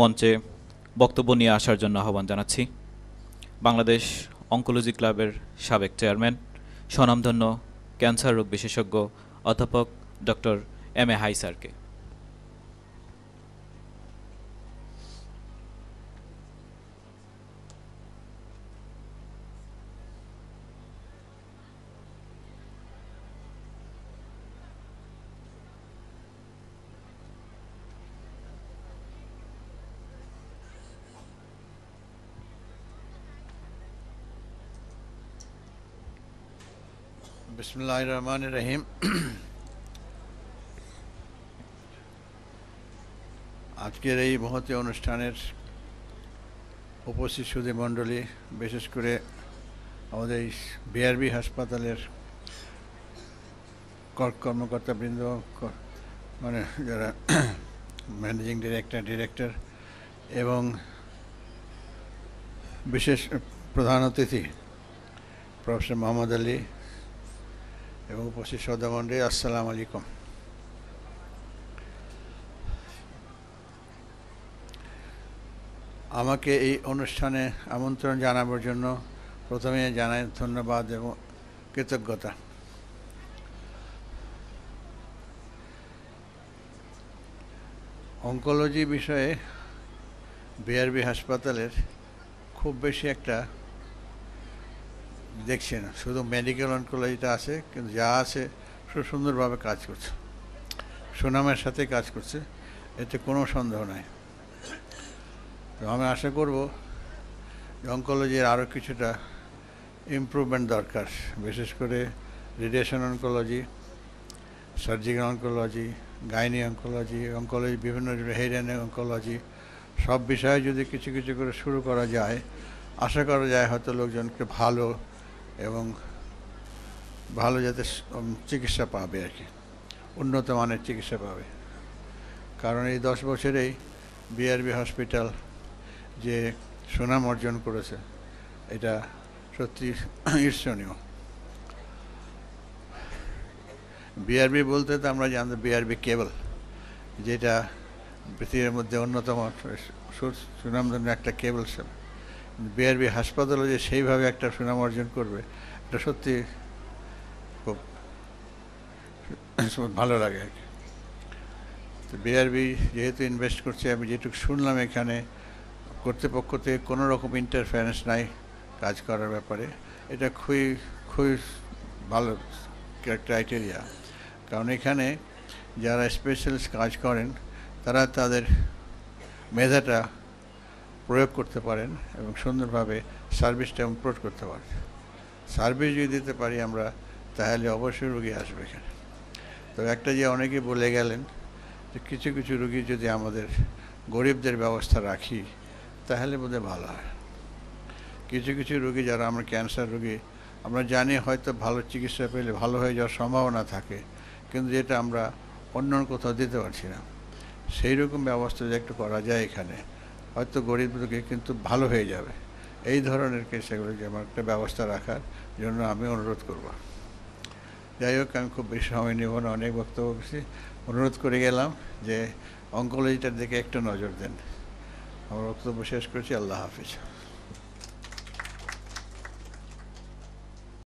মঞ্চে বক্তব্য নিয়ে আসার জন্য আহ্বান জানাচ্ছি বাংলাদেশ অঙ্কোলজি ক্লাবের সাবেক চেয়ারম্যান স্বনামধন্য ক্যান্সার রোগ বিশেষজ্ঞ অধ্যাপক ডক্টর এম এ হাই স্যারকে বিসমুল্লাহ রহমান রহিম আজকের এই মহতি অনুষ্ঠানের উপস্থিত সুদী মণ্ডলী বিশেষ করে আমাদের বিআরবি হাসপাতালের কর্মকর্তাবৃন্দ মানে যারা ম্যানেজিং ডিরেক্টর ডিরেক্টর এবং বিশেষ প্রধান অতিথি প্রফেসর মোহাম্মদ আলী এবং উপস্থিত সৌদামন্ডলী আসসালামু আলাইকুম আমাকে এই অনুষ্ঠানে আমন্ত্রণ জানাবার জন্য প্রথমে জানাই ধন্যবাদ এবং কৃতজ্ঞতা অঙ্কোলজি বিষয়ে বিআরবি হাসপাতালের খুব বেশি একটা দেখছে না শুধু মেডিকেল অনকোলজিটা আছে কিন্তু যা আছে খুব সুন্দরভাবে কাজ করছে সুনামের সাথে কাজ করছে এতে কোনো সন্দেহ নাই তো আমি আশা করব অঙ্কোলজির আরও কিছুটা ইম্প্রুভমেন্ট দরকার বিশেষ করে radiation oncology surgical oncology gynae oncology oncology বিভিন্ন হেরিয়ান অঙ্কোলজি সব বিষয়ে যদি কিছু কিছু করে শুরু করা যায় আশা করা যায় হয়তো লোকজনকে ভালো এবং ভালো যাতে চিকিৎসা পাবে আর কি উন্নত মানের চিকিৎসা পাবে কারণ এই দশ বছরেই বিআরবি হসপিটাল যে সুনাম অর্জন করেছে এটা সত্যি ঈর্ষণীয় বিআরবি বলতে তো আমরা জানতে বিআরবি কেবল যেটা পৃথিবীর মধ্যে অন্যতম সুনামধন্য একটা কেবল সেবা বিআরবি হাসপাতালে যে সেইভাবে একটা সুনাম অর্জন করবে এটা সত্যি খুব ভালো লাগে আর কি তো বিআরবি যেহেতু ইনভেস্ট করছে আমি যেটুকু শুনলাম এখানে কর্তৃপক্ষ থেকে কোনো রকম ইন্টারফারেন্স নাই কাজ করার ব্যাপারে এটা খুবই খুবই ভালো ক্রাইটেরিয়া কারণ এখানে যারা স্পেশালিস্ট কাজ করেন তারা তাদের মেধাটা প্রয়োগ করতে পারেন এবং সুন্দরভাবে সার্ভিসটা ইম্প্রুভ করতে পারেন সার্ভিস যদি দিতে পারি আমরা তাহলে অবশ্যই রুগী আসবে এখানে তো একটা যে অনেকে বলে গেলেন যে কিছু কিছু রুগী যদি আমাদের গরিবদের ব্যবস্থা রাখি তাহলে বোধহয় ভালো হয় কিছু কিছু রুগী যারা আমরা ক্যান্সার রুগী আমরা জানি হয়তো ভালো চিকিৎসা পেলে ভালো হয়ে যাওয়ার সম্ভাবনা থাকে কিন্তু যেটা আমরা অন্য কোথাও দিতে পারছি না সেই রকম ব্যবস্থা যদি একটু করা যায় এখানে হয়তো গরিব রোগী কিন্তু ভালো হয়ে যাবে এই ধরনের কেসগুলোকে আমার একটা ব্যবস্থা রাখার জন্য আমি অনুরোধ করব যাই হোক আমি খুব বেশি সময় নেব না অনেক বক্তব্য বেশি অনুরোধ করে গেলাম যে অঙ্কোলজিটার দিকে একটু নজর দেন আমার বক্তব্য শেষ করছি আল্লাহ হাফিজ